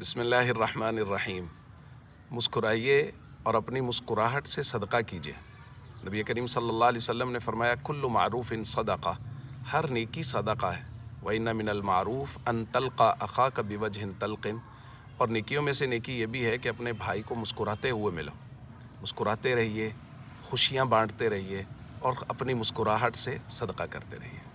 बसमीम मुस्कुराइए और अपनी मुस्कुराहट से सदका कीजिए नबी करीम सल्लल्लाहु अलैहि वसल्लम ने फरमाया कुल्लु मारूफ़ इन सदका हर नेकी सदका है वही मिनल मारूफ़ अन तलका अखा का बिवज हिन तलकिन और नेकियों में से नेकी ये भी है कि अपने भाई को मुस्कुराते हुए मिलो मुस्कुराते रहिए खुशियाँ बाँटते रहिए और अपनी मुस्कुराहट से सदका करते रहिए